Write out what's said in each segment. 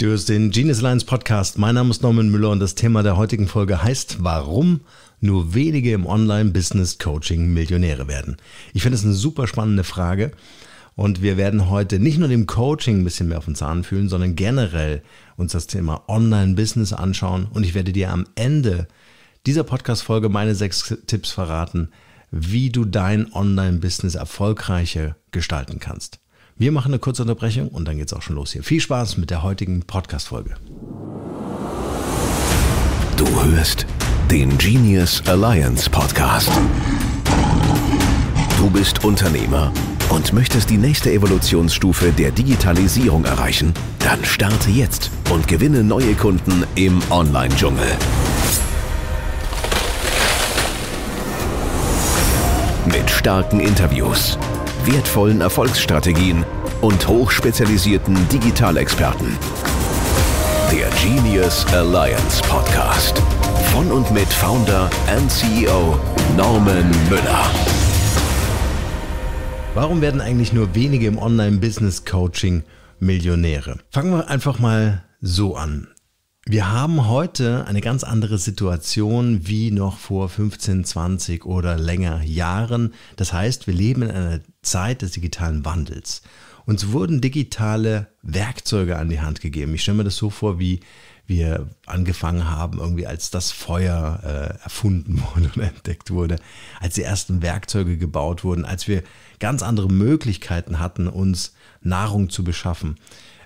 Du hörst den Genius Alliance Podcast. Mein Name ist Norman Müller und das Thema der heutigen Folge heißt, warum nur wenige im Online-Business-Coaching Millionäre werden. Ich finde es eine super spannende Frage und wir werden heute nicht nur dem Coaching ein bisschen mehr auf den Zahn fühlen, sondern generell uns das Thema Online-Business anschauen und ich werde dir am Ende dieser Podcast-Folge meine sechs Tipps verraten, wie du dein Online-Business erfolgreicher gestalten kannst. Wir machen eine kurze Unterbrechung und dann geht's auch schon los hier. Viel Spaß mit der heutigen Podcast-Folge. Du hörst den Genius Alliance Podcast. Du bist Unternehmer und möchtest die nächste Evolutionsstufe der Digitalisierung erreichen? Dann starte jetzt und gewinne neue Kunden im Online-Dschungel. Mit starken Interviews wertvollen Erfolgsstrategien und hochspezialisierten Digitalexperten. Der Genius Alliance Podcast. Von und mit Founder and CEO Norman Müller. Warum werden eigentlich nur wenige im Online-Business-Coaching Millionäre? Fangen wir einfach mal so an. Wir haben heute eine ganz andere Situation wie noch vor 15, 20 oder länger Jahren. Das heißt, wir leben in einer Zeit des digitalen Wandels. Uns wurden digitale Werkzeuge an die Hand gegeben. Ich stelle mir das so vor, wie wir angefangen haben, irgendwie als das Feuer äh, erfunden wurde und entdeckt wurde, als die ersten Werkzeuge gebaut wurden, als wir ganz andere Möglichkeiten hatten, uns Nahrung zu beschaffen.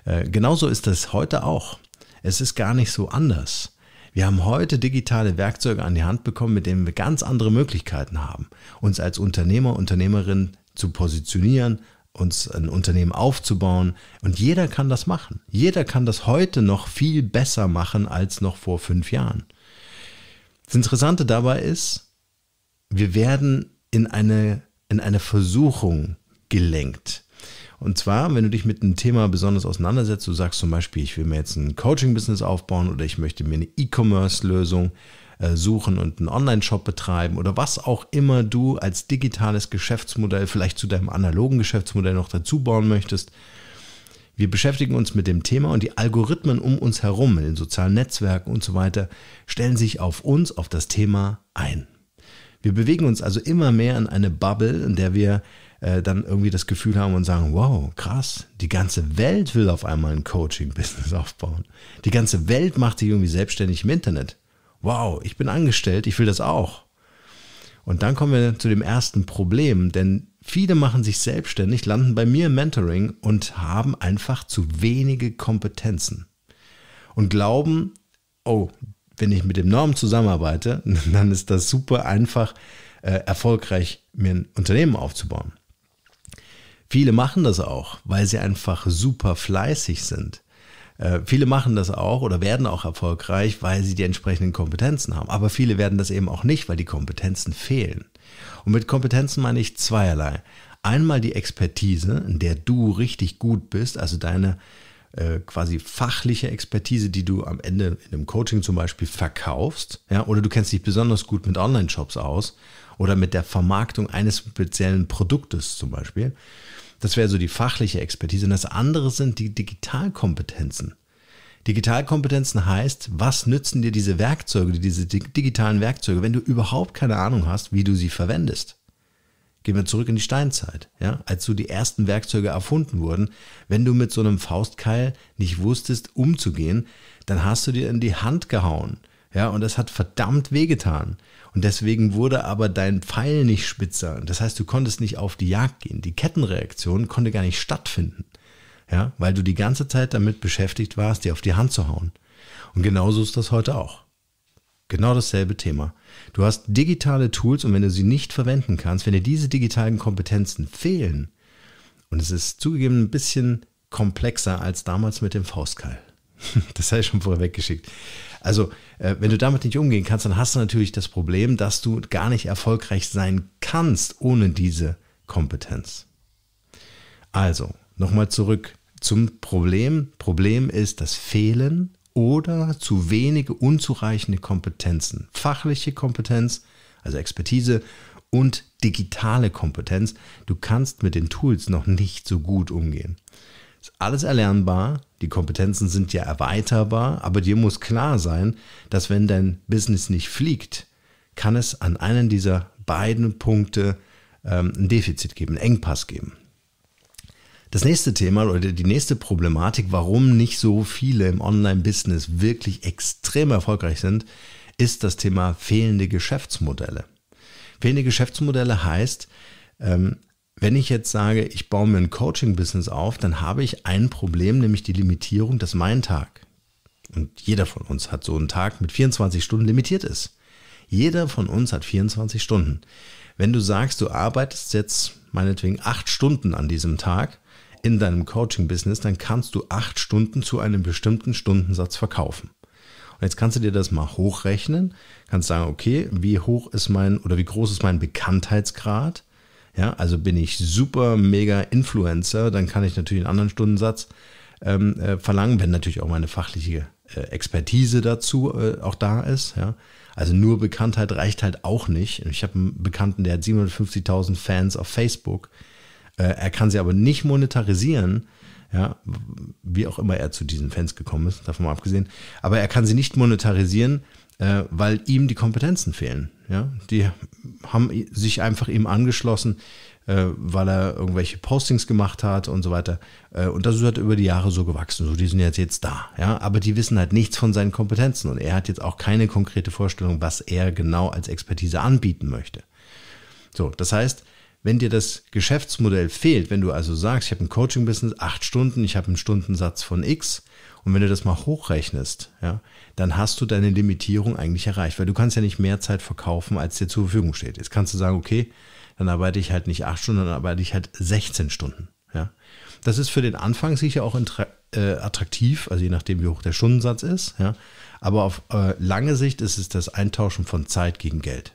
Äh, genauso ist das heute auch. Es ist gar nicht so anders. Wir haben heute digitale Werkzeuge an die Hand bekommen, mit denen wir ganz andere Möglichkeiten haben, uns als Unternehmer, Unternehmerin zu positionieren, uns ein Unternehmen aufzubauen. Und jeder kann das machen. Jeder kann das heute noch viel besser machen als noch vor fünf Jahren. Das Interessante dabei ist, wir werden in eine, in eine Versuchung gelenkt. Und zwar, wenn du dich mit einem Thema besonders auseinandersetzt, du sagst zum Beispiel, ich will mir jetzt ein Coaching-Business aufbauen oder ich möchte mir eine E-Commerce-Lösung äh, suchen und einen Online-Shop betreiben oder was auch immer du als digitales Geschäftsmodell vielleicht zu deinem analogen Geschäftsmodell noch dazu bauen möchtest. Wir beschäftigen uns mit dem Thema und die Algorithmen um uns herum, in den sozialen Netzwerken und so weiter, stellen sich auf uns, auf das Thema ein. Wir bewegen uns also immer mehr in eine Bubble, in der wir äh, dann irgendwie das Gefühl haben und sagen, wow, krass, die ganze Welt will auf einmal ein Coaching-Business aufbauen. Die ganze Welt macht sich irgendwie selbstständig im Internet. Wow, ich bin angestellt, ich will das auch. Und dann kommen wir zu dem ersten Problem, denn viele machen sich selbstständig, landen bei mir im Mentoring und haben einfach zu wenige Kompetenzen und glauben, oh, wenn ich mit dem Norm zusammenarbeite, dann ist das super einfach, äh, erfolgreich mir ein Unternehmen aufzubauen. Viele machen das auch, weil sie einfach super fleißig sind. Äh, viele machen das auch oder werden auch erfolgreich, weil sie die entsprechenden Kompetenzen haben. Aber viele werden das eben auch nicht, weil die Kompetenzen fehlen. Und mit Kompetenzen meine ich zweierlei. Einmal die Expertise, in der du richtig gut bist, also deine äh, quasi fachliche Expertise, die du am Ende in einem Coaching zum Beispiel verkaufst, ja, oder du kennst dich besonders gut mit Online-Shops aus oder mit der Vermarktung eines speziellen Produktes zum Beispiel. Das wäre so die fachliche Expertise. Und das andere sind die Digitalkompetenzen. Digitalkompetenzen heißt, was nützen dir diese Werkzeuge, diese digitalen Werkzeuge, wenn du überhaupt keine Ahnung hast, wie du sie verwendest? Gehen wir zurück in die Steinzeit, ja, als so die ersten Werkzeuge erfunden wurden. Wenn du mit so einem Faustkeil nicht wusstest, umzugehen, dann hast du dir in die Hand gehauen. Ja, und das hat verdammt wehgetan. Und deswegen wurde aber dein Pfeil nicht spitzer. Das heißt, du konntest nicht auf die Jagd gehen. Die Kettenreaktion konnte gar nicht stattfinden. Ja, weil du die ganze Zeit damit beschäftigt warst, dir auf die Hand zu hauen. Und genauso ist das heute auch. Genau dasselbe Thema. Du hast digitale Tools und wenn du sie nicht verwenden kannst, wenn dir diese digitalen Kompetenzen fehlen, und es ist zugegeben ein bisschen komplexer als damals mit dem Faustkeil. Das habe ich schon vorher weggeschickt. Also, äh, wenn du damit nicht umgehen kannst, dann hast du natürlich das Problem, dass du gar nicht erfolgreich sein kannst ohne diese Kompetenz. Also, nochmal zurück zum Problem. Problem ist das Fehlen oder zu wenige unzureichende Kompetenzen, fachliche Kompetenz, also Expertise und digitale Kompetenz. Du kannst mit den Tools noch nicht so gut umgehen. Ist alles erlernbar, die Kompetenzen sind ja erweiterbar, aber dir muss klar sein, dass wenn dein Business nicht fliegt, kann es an einem dieser beiden Punkte ähm, ein Defizit geben, einen Engpass geben. Das nächste Thema oder die nächste Problematik, warum nicht so viele im Online-Business wirklich extrem erfolgreich sind, ist das Thema fehlende Geschäftsmodelle. Fehlende Geschäftsmodelle heißt, ähm, wenn ich jetzt sage, ich baue mir ein Coaching-Business auf, dann habe ich ein Problem, nämlich die Limitierung, dass mein Tag, und jeder von uns hat so einen Tag mit 24 Stunden limitiert ist. Jeder von uns hat 24 Stunden. Wenn du sagst, du arbeitest jetzt meinetwegen acht Stunden an diesem Tag, in deinem Coaching-Business, dann kannst du acht Stunden zu einem bestimmten Stundensatz verkaufen. Und jetzt kannst du dir das mal hochrechnen, kannst sagen, okay, wie hoch ist mein oder wie groß ist mein Bekanntheitsgrad? Ja, also bin ich super mega Influencer, dann kann ich natürlich einen anderen Stundensatz ähm, äh, verlangen, wenn natürlich auch meine fachliche äh, Expertise dazu äh, auch da ist. Ja. Also nur Bekanntheit reicht halt auch nicht. Ich habe einen Bekannten, der hat 750.000 Fans auf Facebook. Äh, er kann sie aber nicht monetarisieren. Ja, wie auch immer er zu diesen Fans gekommen ist, davon mal abgesehen. Aber er kann sie nicht monetarisieren, äh, weil ihm die Kompetenzen fehlen. Ja, die haben sich einfach ihm angeschlossen, äh, weil er irgendwelche Postings gemacht hat und so weiter. und das ist halt über die Jahre so gewachsen. So, die sind jetzt jetzt da. Ja, aber die wissen halt nichts von seinen Kompetenzen und er hat jetzt auch keine konkrete Vorstellung, was er genau als Expertise anbieten möchte. So, das heißt, wenn dir das Geschäftsmodell fehlt, wenn du also sagst, ich habe ein Coaching-Business, acht Stunden, ich habe einen Stundensatz von X, und wenn du das mal hochrechnest, ja, dann hast du deine Limitierung eigentlich erreicht, weil du kannst ja nicht mehr Zeit verkaufen, als dir zur Verfügung steht. Jetzt kannst du sagen, okay, dann arbeite ich halt nicht acht Stunden, dann arbeite ich halt 16 Stunden. Ja. Das ist für den Anfang sicher auch äh, attraktiv, also je nachdem, wie hoch der Stundensatz ist. Ja. Aber auf äh, lange Sicht ist es das Eintauschen von Zeit gegen Geld.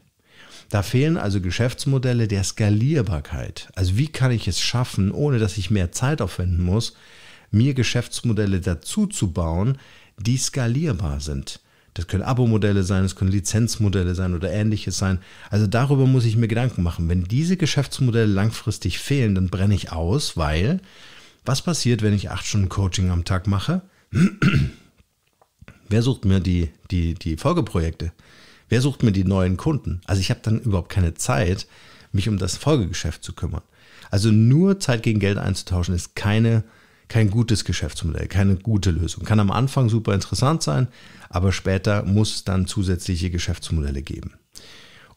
Da fehlen also Geschäftsmodelle der Skalierbarkeit. Also wie kann ich es schaffen, ohne dass ich mehr Zeit aufwenden muss, mir Geschäftsmodelle dazu zu bauen, die skalierbar sind. Das können Abo-Modelle sein, es können Lizenzmodelle sein oder ähnliches sein. Also darüber muss ich mir Gedanken machen. Wenn diese Geschäftsmodelle langfristig fehlen, dann brenne ich aus, weil was passiert, wenn ich acht Stunden Coaching am Tag mache? Wer sucht mir die, die, die Folgeprojekte? Wer sucht mir die neuen Kunden? Also ich habe dann überhaupt keine Zeit, mich um das Folgegeschäft zu kümmern. Also nur Zeit gegen Geld einzutauschen ist keine, kein gutes Geschäftsmodell, keine gute Lösung. Kann am Anfang super interessant sein, aber später muss es dann zusätzliche Geschäftsmodelle geben.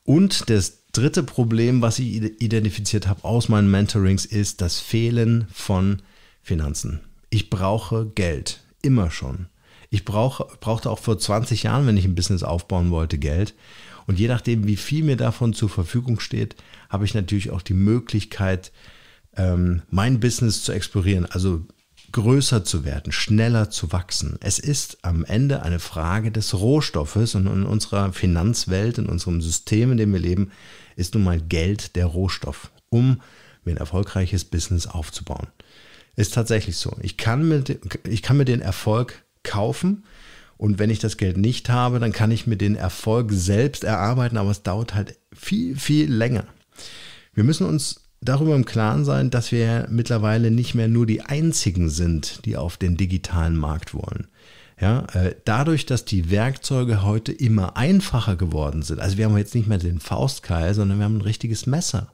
Und das dritte Problem, was ich identifiziert habe aus meinen Mentorings, ist das Fehlen von Finanzen. Ich brauche Geld, immer schon. Ich brauch, brauchte auch vor 20 Jahren, wenn ich ein Business aufbauen wollte, Geld. Und je nachdem, wie viel mir davon zur Verfügung steht, habe ich natürlich auch die Möglichkeit, ähm, mein Business zu explorieren, also größer zu werden, schneller zu wachsen. Es ist am Ende eine Frage des Rohstoffes und in unserer Finanzwelt, in unserem System, in dem wir leben, ist nun mal Geld der Rohstoff, um ein erfolgreiches Business aufzubauen. Ist tatsächlich so. Ich kann, mir, ich kann mir den Erfolg kaufen. Und wenn ich das Geld nicht habe, dann kann ich mir den Erfolg selbst erarbeiten, aber es dauert halt viel, viel länger. Wir müssen uns darüber im Klaren sein, dass wir mittlerweile nicht mehr nur die Einzigen sind, die auf den digitalen Markt wollen. Ja, äh, dadurch, dass die Werkzeuge heute immer einfacher geworden sind, also wir haben jetzt nicht mehr den Faustkeil, sondern wir haben ein richtiges Messer.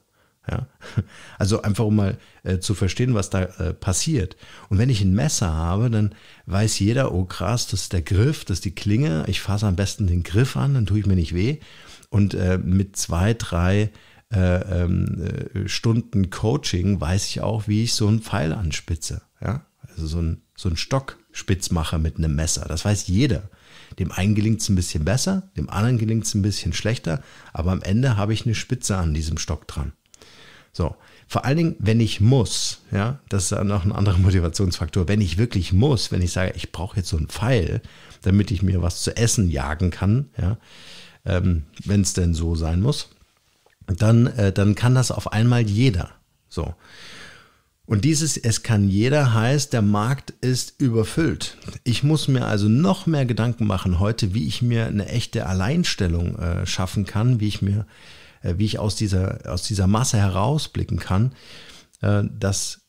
Ja? Also einfach um mal äh, zu verstehen, was da äh, passiert. Und wenn ich ein Messer habe, dann weiß jeder, oh krass, das ist der Griff, das ist die Klinge. Ich fasse am besten den Griff an, dann tue ich mir nicht weh. Und äh, mit zwei, drei äh, ähm, äh, Stunden Coaching weiß ich auch, wie ich so einen Pfeil anspitze. Ja? Also so einen so Stock spitz mache mit einem Messer. Das weiß jeder. Dem einen gelingt es ein bisschen besser, dem anderen gelingt es ein bisschen schlechter, aber am Ende habe ich eine Spitze an diesem Stock dran. So, vor allen Dingen, wenn ich muss, ja, das ist dann auch ein anderer Motivationsfaktor. Wenn ich wirklich muss, wenn ich sage, ich brauche jetzt so einen Pfeil, damit ich mir was zu essen jagen kann, ja, ähm, wenn es denn so sein muss, dann, äh, dann kann das auf einmal jeder. So. Und dieses Es kann jeder heißt, der Markt ist überfüllt. Ich muss mir also noch mehr Gedanken machen heute, wie ich mir eine echte Alleinstellung äh, schaffen kann, wie ich mir äh, äh, wie ich aus dieser, aus dieser Masse herausblicken kann, äh, dass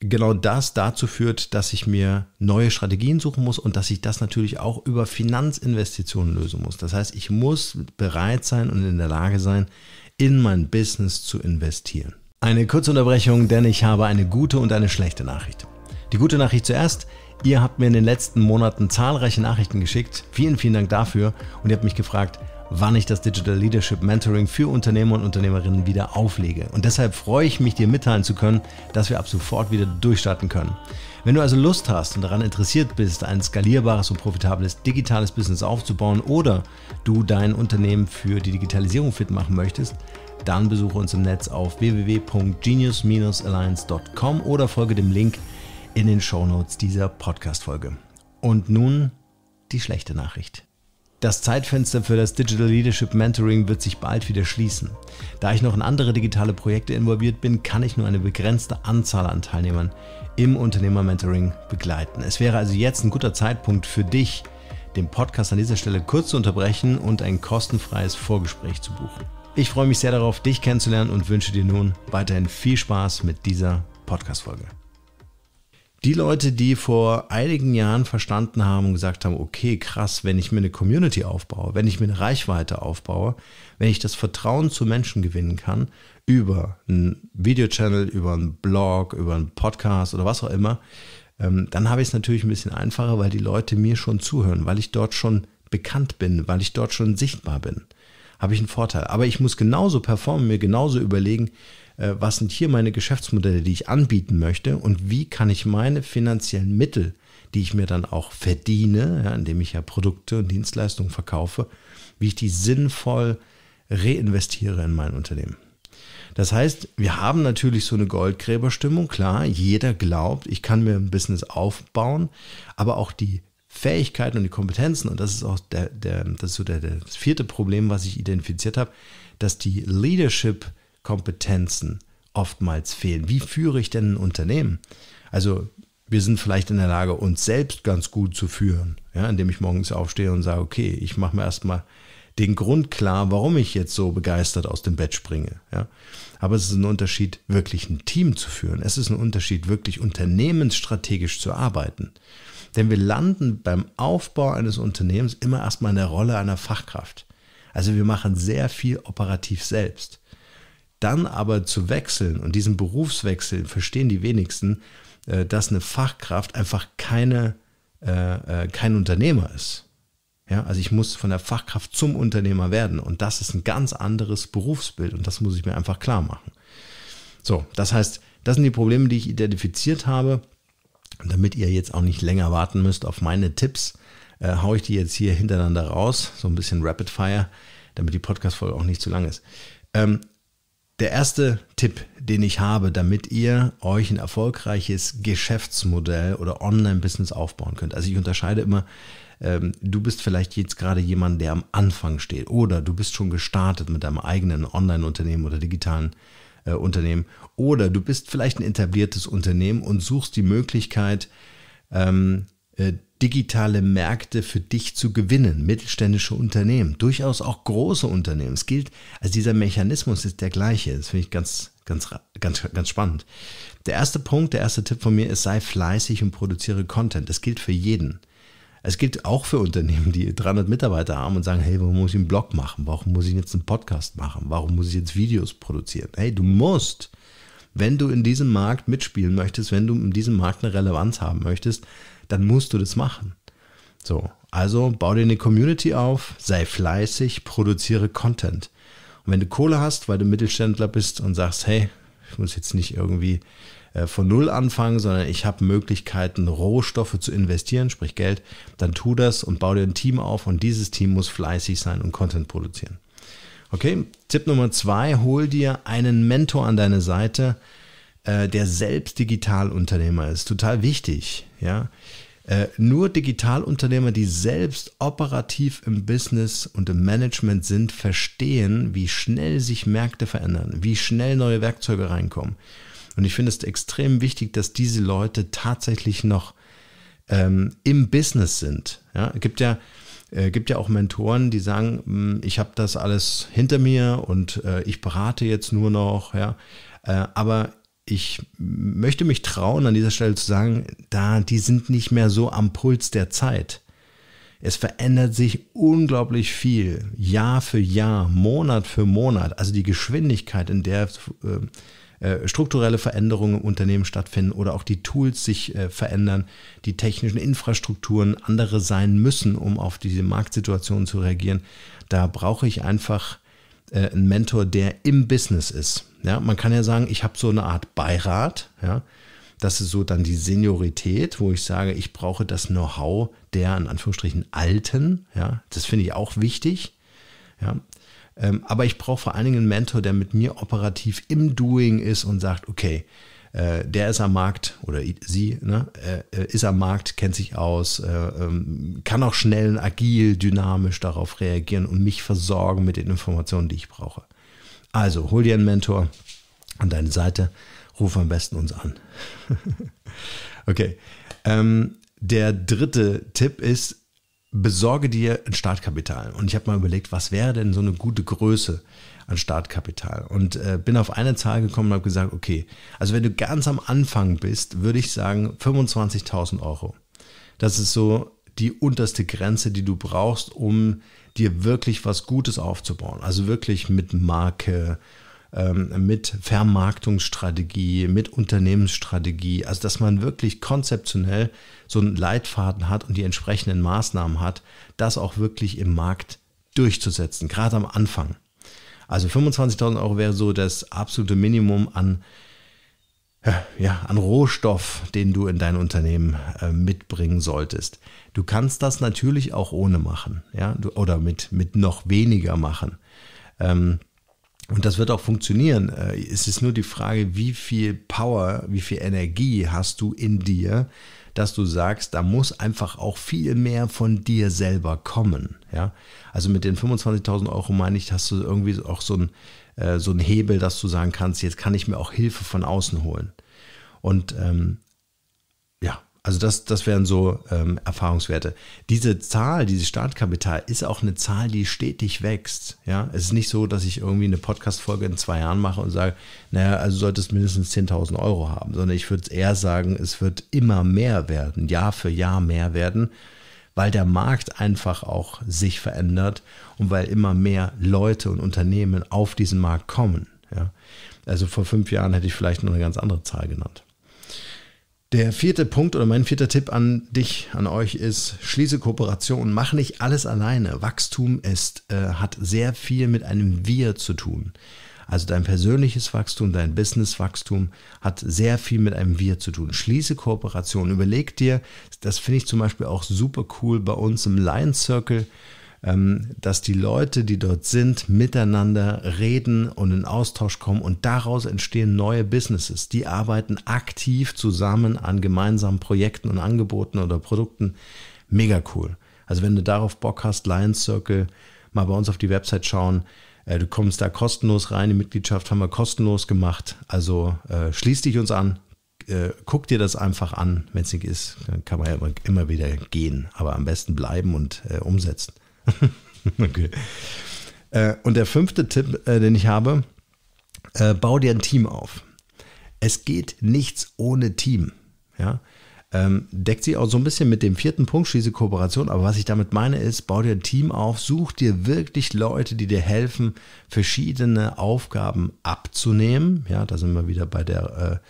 genau das dazu führt, dass ich mir neue Strategien suchen muss und dass ich das natürlich auch über Finanzinvestitionen lösen muss. Das heißt, ich muss bereit sein und in der Lage sein, in mein Business zu investieren. Eine kurze Unterbrechung, denn ich habe eine gute und eine schlechte Nachricht. Die gute Nachricht zuerst. Ihr habt mir in den letzten Monaten zahlreiche Nachrichten geschickt. Vielen, vielen Dank dafür. Und ihr habt mich gefragt, wann ich das Digital Leadership Mentoring für Unternehmer und Unternehmerinnen wieder auflege. Und deshalb freue ich mich, dir mitteilen zu können, dass wir ab sofort wieder durchstarten können. Wenn du also Lust hast und daran interessiert bist, ein skalierbares und profitables digitales Business aufzubauen oder du dein Unternehmen für die Digitalisierung fit machen möchtest, dann besuche uns im Netz auf www.genius-alliance.com oder folge dem Link in den Shownotes dieser Podcast-Folge. Und nun die schlechte Nachricht. Das Zeitfenster für das Digital Leadership Mentoring wird sich bald wieder schließen. Da ich noch in andere digitale Projekte involviert bin, kann ich nur eine begrenzte Anzahl an Teilnehmern im Unternehmer-Mentoring begleiten. Es wäre also jetzt ein guter Zeitpunkt für dich, den Podcast an dieser Stelle kurz zu unterbrechen und ein kostenfreies Vorgespräch zu buchen. Ich freue mich sehr darauf, dich kennenzulernen und wünsche dir nun weiterhin viel Spaß mit dieser Podcast-Folge die Leute, die vor einigen Jahren verstanden haben und gesagt haben, okay, krass, wenn ich mir eine Community aufbaue, wenn ich mir eine Reichweite aufbaue, wenn ich das Vertrauen zu Menschen gewinnen kann, über einen Videochannel, über einen Blog, über einen Podcast oder was auch immer, ähm, dann habe ich es natürlich ein bisschen einfacher, weil die Leute mir schon zuhören, weil ich dort schon bekannt bin, weil ich dort schon sichtbar bin habe ich einen Vorteil. Aber ich muss genauso performen, mir genauso überlegen, äh, was sind hier meine Geschäftsmodelle, die ich anbieten möchte und wie kann ich meine finanziellen Mittel, die ich mir dann auch verdiene, ja, indem ich ja Produkte und Dienstleistungen verkaufe, wie ich die sinnvoll reinvestiere in mein Unternehmen. Das heißt, wir haben natürlich so eine Goldgräberstimmung, klar, jeder glaubt, ich kann mir ein Business aufbauen, aber auch die Fähigkeiten und die Kompetenzen, und das ist auch der, der, das, ist so der, der vierte Problem, was ich identifiziert habe, dass die Leadership-Kompetenzen oftmals fehlen. Wie führe ich denn ein Unternehmen? Also wir sind vielleicht in der Lage, uns selbst ganz gut zu führen, ja, indem ich morgens aufstehe und sage, okay, ich mache mir erstmal den Grund klar, warum ich jetzt so begeistert aus dem Bett springe. Ja. Aber es ist ein Unterschied, wirklich ein Team zu führen. Es ist ein Unterschied, wirklich unternehmensstrategisch zu arbeiten. Denn wir landen beim Aufbau eines Unternehmens immer erstmal in der Rolle einer Fachkraft. Also wir machen sehr viel operativ selbst. Dann aber zu wechseln und diesen Berufswechsel verstehen die wenigsten, äh, dass eine Fachkraft einfach keine, äh, äh, kein Unternehmer ist. Ja, also ich muss von der Fachkraft zum Unternehmer werden und das ist ein ganz anderes Berufsbild und das muss ich mir einfach klar machen. So, das heißt, das sind die Probleme, die ich identifiziert habe. Damit ihr jetzt auch nicht länger warten müsst auf meine Tipps, äh, haue ich die jetzt hier hintereinander raus, so ein bisschen Rapid Fire, damit die Podcast-Folge auch nicht zu lang ist. Ähm, der erste Tipp, den ich habe, damit ihr euch ein erfolgreiches Geschäftsmodell oder Online-Business aufbauen könnt. Also ich unterscheide immer ähm, du bist vielleicht jetzt gerade jemand, der am Anfang steht oder du bist schon gestartet mit deinem eigenen Online-Unternehmen oder digitalen äh, Unternehmen oder du bist vielleicht ein etabliertes Unternehmen und suchst die Möglichkeit, ähm, äh, digitale Märkte für dich zu gewinnen, mittelständische Unternehmen, durchaus auch große Unternehmen. Es gilt, also dieser Mechanismus ist der gleiche. Das finde ich ganz, ganz, ganz, ganz spannend. Der erste Punkt, der erste Tipp von mir ist, sei fleißig und produziere Content. Das gilt für jeden. Es gilt auch für Unternehmen, die 300 Mitarbeiter haben und sagen, hey, warum muss ich einen Blog machen? Warum muss ich jetzt einen Podcast machen? Warum muss ich jetzt Videos produzieren? Hey, du musst, wenn du in diesem Markt mitspielen möchtest, wenn du in diesem Markt eine Relevanz haben möchtest, dann musst du das machen. So, also bau dir eine Community auf, sei fleißig, produziere Content. Und wenn du Kohle hast, weil du Mittelständler bist und sagst, hey, ich muss jetzt nicht irgendwie äh, von Null anfangen, sondern ich habe Möglichkeiten, Rohstoffe zu investieren, sprich Geld, dann tu das und baue dir ein Team auf und dieses Team muss fleißig sein und Content produzieren. Okay, Tipp Nummer zwei, hol dir einen Mentor an deine Seite, äh, der selbst Digitalunternehmer ist. Total wichtig, ja. Äh, nur Digitalunternehmer, die selbst operativ im Business und im Management sind, verstehen, wie schnell sich Märkte verändern, wie schnell neue Werkzeuge reinkommen. Und ich finde es extrem wichtig, dass diese Leute tatsächlich noch ähm, im Business sind. Ja, es gibt ja, äh, gibt ja auch Mentoren, die sagen, hm, ich habe das alles hinter mir und äh, ich berate jetzt nur noch. Ja, äh, aber ich möchte mich trauen, an dieser Stelle zu sagen, da die sind nicht mehr so am Puls der Zeit. Es verändert sich unglaublich viel, Jahr für Jahr, Monat für Monat. Also die Geschwindigkeit, in der äh, äh, strukturelle Veränderungen im Unternehmen stattfinden oder auch die Tools sich äh, verändern, die technischen Infrastrukturen andere sein müssen, um auf diese Marktsituation zu reagieren. Da brauche ich einfach äh, einen Mentor, der im Business ist. Ja, man kann ja sagen, ich habe so eine Art Beirat. Ja, das ist so dann die Seniorität, wo ich sage, ich brauche das Know-how der in Anführungsstrichen Alten. Ja, das finde ich auch wichtig. Ja, ähm, aber ich brauche vor allen Dingen einen Mentor, der mit mir operativ im Doing ist und sagt, okay, äh, der ist am Markt oder sie ne, äh, äh, ist am Markt, kennt sich aus, äh, ähm, kann auch schnell, agil, dynamisch darauf reagieren und mich versorgen mit den Informationen, die ich brauche. Also hol dir einen Mentor an deine Seite, ruf am besten uns an. okay. Ähm, der dritte Tipp ist, besorge dir ein Startkapital. Und ich habe mal überlegt, was wäre denn so eine gute Größe an Startkapital? Und äh, bin auf eine Zahl gekommen und habe gesagt, okay, also wenn du ganz am Anfang bist, würde ich sagen 25.000 Euro. Das ist so die unterste Grenze, die du brauchst, um dir wirklich was Gutes aufzubauen. Also wirklich mit Marke, ähm, mit Vermarktungsstrategie, mit Unternehmensstrategie, also dass man wirklich konzeptionell so einen Leitfaden hat und die entsprechenden Maßnahmen hat, das auch wirklich im Markt durchzusetzen, gerade am Anfang. Also 25.000 Euro wäre so das absolute Minimum an, ja, an Rohstoff, den du in dein Unternehmen äh, mitbringen solltest. Du kannst das natürlich auch ohne machen ja? Du, oder mit, mit noch weniger machen. Ähm, und das wird auch funktionieren. Äh, es ist nur die Frage, wie viel Power, wie viel Energie hast du in dir, dass du sagst, da muss einfach auch viel mehr von dir selber kommen. Ja? Also mit den 25.000 Euro meine ich, hast du irgendwie auch so ein, äh, so ein Hebel, dass du sagen kannst, jetzt kann ich mir auch Hilfe von außen holen. Und ähm, also das, das wären so ähm, Erfahrungswerte. Diese Zahl, dieses Startkapital, ist auch eine Zahl, die stetig wächst. Ja? Es ist nicht so, dass ich irgendwie eine Podcast-Folge in zwei Jahren mache und sage, naja, also solltest mindestens 10.000 Euro haben, sondern ich würde eher sagen, es wird immer mehr werden, Jahr für Jahr mehr werden, weil der Markt einfach auch sich verändert und weil immer mehr Leute und Unternehmen auf diesen Markt kommen. Ja? Also vor fünf Jahren hätte ich vielleicht noch eine ganz andere Zahl genannt. Der vierte Punkt oder mein vierter Tipp an dich, an euch ist, schließe Kooperation, mach nicht alles alleine. Wachstum ist, äh, hat sehr viel mit einem Wir zu tun. Also dein persönliches Wachstum, dein Businesswachstum hat sehr viel mit einem Wir zu tun. Schließe Kooperation. Überleg dir, das finde ich zum Beispiel auch super cool bei uns im Lion Circle ähm, dass die Leute, die dort sind, miteinander reden und in Austausch kommen und daraus entstehen neue Businesses. Die arbeiten aktiv zusammen an gemeinsamen Projekten und Angeboten oder Produkten. Mega cool. Also wenn du darauf Bock hast, Lions Circle, mal bei uns auf die Website schauen. Äh, du kommst da kostenlos rein, die Mitgliedschaft haben wir kostenlos gemacht. Also äh, schließ dich uns an, äh, guck dir das einfach an. Wenn es nicht ist, dann kann man ja immer, immer wieder gehen, aber am besten bleiben und äh, umsetzen. okay. Äh, und der fünfte Tipp, äh, den ich habe, äh, bau dir ein Team auf. Es geht nichts ohne Team. Ja? Ähm, deckt sich auch so ein bisschen mit dem vierten Punkt, diese Kooperation. Aber was ich damit meine ist, bau dir ein Team auf, such dir wirklich Leute, die dir helfen, verschiedene Aufgaben abzunehmen. Ja, da sind wir wieder bei der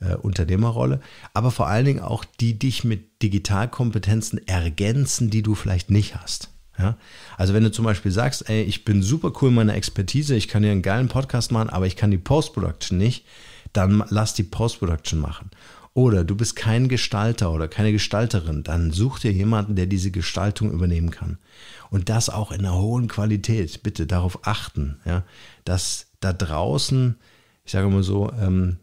äh, äh, Unternehmerrolle. Aber vor allen Dingen auch, die dich mit Digitalkompetenzen ergänzen, die du vielleicht nicht hast. Ja? Also wenn du zum Beispiel sagst, ey, ich bin super cool in meiner Expertise, ich kann dir einen geilen Podcast machen, aber ich kann die Post-Production nicht, dann lass die Post-Production machen. Oder du bist kein Gestalter oder keine Gestalterin, dann such dir jemanden, der diese Gestaltung übernehmen kann. Und das auch in einer hohen Qualität. Bitte darauf achten, ja? dass da draußen, ich sage immer so, ähm,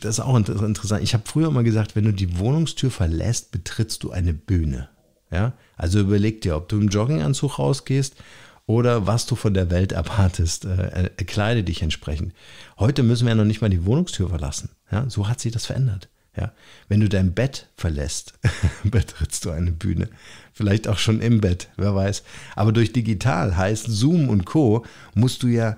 das ist auch interessant. Ich habe früher immer gesagt, wenn du die Wohnungstür verlässt, betrittst du eine Bühne. Ja? Also überleg dir, ob du im Jogginganzug rausgehst oder was du von der Welt erwartest. Äh, äh, kleide dich entsprechend. Heute müssen wir ja noch nicht mal die Wohnungstür verlassen. Ja? So hat sich das verändert. Ja? Wenn du dein Bett verlässt, betrittst du eine Bühne. Vielleicht auch schon im Bett, wer weiß. Aber durch digital heißt Zoom und Co. musst du ja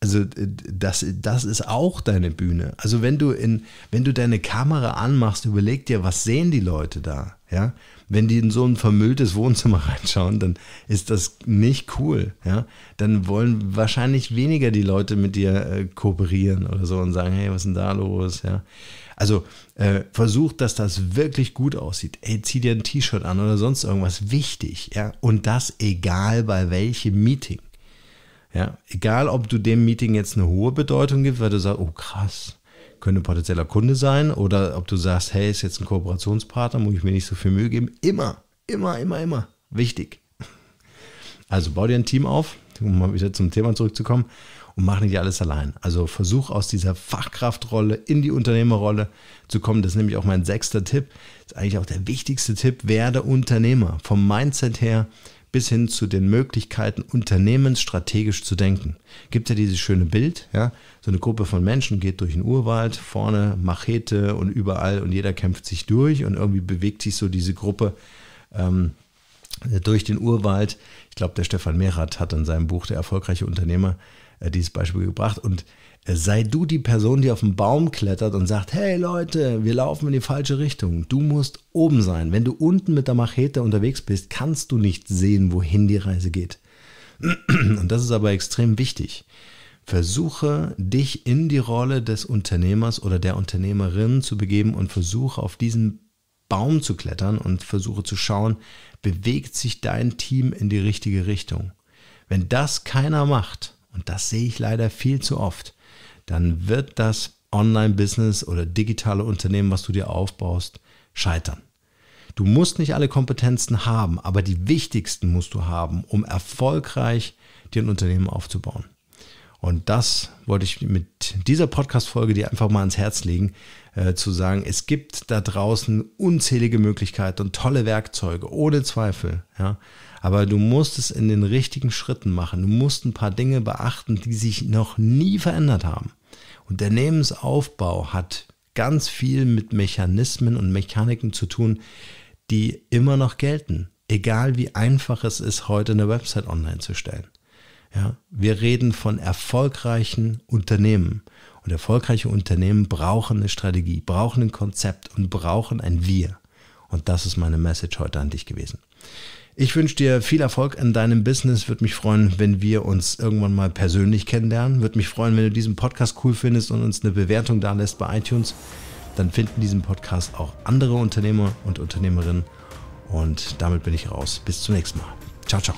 also äh, das, das ist auch deine Bühne. Also wenn du in, wenn du deine Kamera anmachst, überleg dir, was sehen die Leute da? Ja? Wenn die in so ein vermülltes Wohnzimmer reinschauen, dann ist das nicht cool. Ja? Dann wollen wahrscheinlich weniger die Leute mit dir äh, kooperieren oder so und sagen, hey, was ist denn da los? Ja? Also äh, versucht, dass das wirklich gut aussieht. Ey, zieh dir ein T-Shirt an oder sonst irgendwas wichtig. Ja? Und das egal bei welchem Meeting. Ja, egal, ob du dem Meeting jetzt eine hohe Bedeutung gibst, weil du sagst, oh krass, könnte ein potenzieller Kunde sein, oder ob du sagst, hey, ist jetzt ein Kooperationspartner, muss ich mir nicht so viel Mühe geben. Immer, immer, immer, immer. Wichtig. Also bau dir ein Team auf, um mal wieder zum Thema zurückzukommen, und mach nicht alles allein. Also versuch aus dieser Fachkraftrolle in die Unternehmerrolle zu kommen. Das ist nämlich auch mein sechster Tipp. Das ist eigentlich auch der wichtigste Tipp. Werde Unternehmer. Vom Mindset her bis hin zu den Möglichkeiten, unternehmensstrategisch zu denken. Gibt ja dieses schöne Bild, ja, so eine Gruppe von Menschen geht durch den Urwald, vorne Machete und überall und jeder kämpft sich durch und irgendwie bewegt sich so diese Gruppe ähm, durch den Urwald. Ich glaube, der Stefan Mehrath hat in seinem Buch Der erfolgreiche Unternehmer äh, dieses Beispiel gebracht und Sei du die Person, die auf den Baum klettert und sagt, hey Leute, wir laufen in die falsche Richtung. Du musst oben sein. Wenn du unten mit der Machete unterwegs bist, kannst du nicht sehen, wohin die Reise geht. Und das ist aber extrem wichtig. Versuche dich in die Rolle des Unternehmers oder der Unternehmerin zu begeben und versuche auf diesen Baum zu klettern und versuche zu schauen, bewegt sich dein Team in die richtige Richtung. Wenn das keiner macht, und das sehe ich leider viel zu oft, dann wird das Online-Business oder digitale Unternehmen, was du dir aufbaust, scheitern. Du musst nicht alle Kompetenzen haben, aber die wichtigsten musst du haben, um erfolgreich dir ein Unternehmen aufzubauen. Und das wollte ich mit dieser Podcast-Folge dir einfach mal ans Herz legen, äh, zu sagen, es gibt da draußen unzählige Möglichkeiten und tolle Werkzeuge, ohne Zweifel. Ja. Aber du musst es in den richtigen Schritten machen. Du musst ein paar Dinge beachten, die sich noch nie verändert haben. Unternehmensaufbau hat ganz viel mit Mechanismen und Mechaniken zu tun, die immer noch gelten. Egal wie einfach es ist, heute eine Website online zu stellen. Ja, wir reden von erfolgreichen Unternehmen. Und erfolgreiche Unternehmen brauchen eine Strategie, brauchen ein Konzept und brauchen ein Wir. Und das ist meine Message heute an dich gewesen. Ich wünsche dir viel Erfolg in deinem Business. Würde mich freuen, wenn wir uns irgendwann mal persönlich kennenlernen. Würde mich freuen, wenn du diesen Podcast cool findest und uns eine Bewertung da lässt bei iTunes. Dann finden diesen Podcast auch andere Unternehmer und Unternehmerinnen. Und damit bin ich raus. Bis zum nächsten Mal. Ciao, ciao.